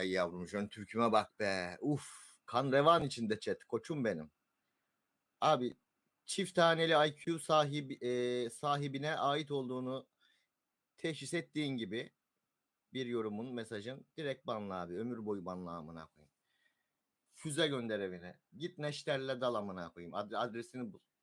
Hey yavrum şu an türküme bak be. Uf kan revan içinde chat. Koçum benim. Abi çift taneli IQ sahibi, e, sahibine ait olduğunu teşhis ettiğin gibi bir yorumun mesajın direkt banla abi. Ömür boyu banla amına koyayım. Füze gönder evine. Git neşterle dal amına koyayım. adresini bul.